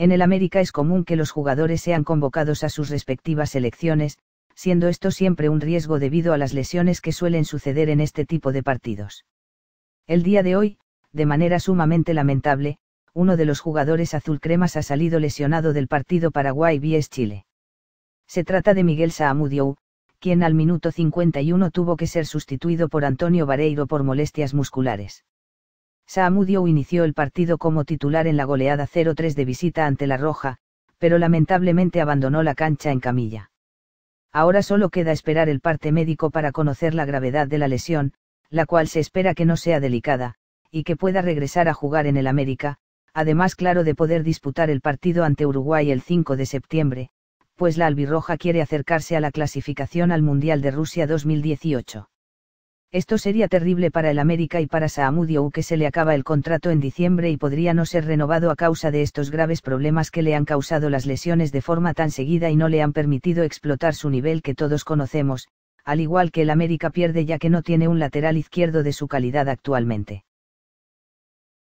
En el América es común que los jugadores sean convocados a sus respectivas selecciones, siendo esto siempre un riesgo debido a las lesiones que suelen suceder en este tipo de partidos. El día de hoy, de manera sumamente lamentable, uno de los jugadores azulcremas ha salido lesionado del partido Paraguay vs Chile. Se trata de Miguel Saamudio, quien al minuto 51 tuvo que ser sustituido por Antonio Vareiro por molestias musculares. Saamudio inició el partido como titular en la goleada 0-3 de visita ante La Roja, pero lamentablemente abandonó la cancha en camilla. Ahora solo queda esperar el parte médico para conocer la gravedad de la lesión, la cual se espera que no sea delicada, y que pueda regresar a jugar en el América, además claro de poder disputar el partido ante Uruguay el 5 de septiembre, pues la albirroja quiere acercarse a la clasificación al Mundial de Rusia 2018. Esto sería terrible para el América y para Saamudio que se le acaba el contrato en diciembre y podría no ser renovado a causa de estos graves problemas que le han causado las lesiones de forma tan seguida y no le han permitido explotar su nivel que todos conocemos, al igual que el América pierde ya que no tiene un lateral izquierdo de su calidad actualmente.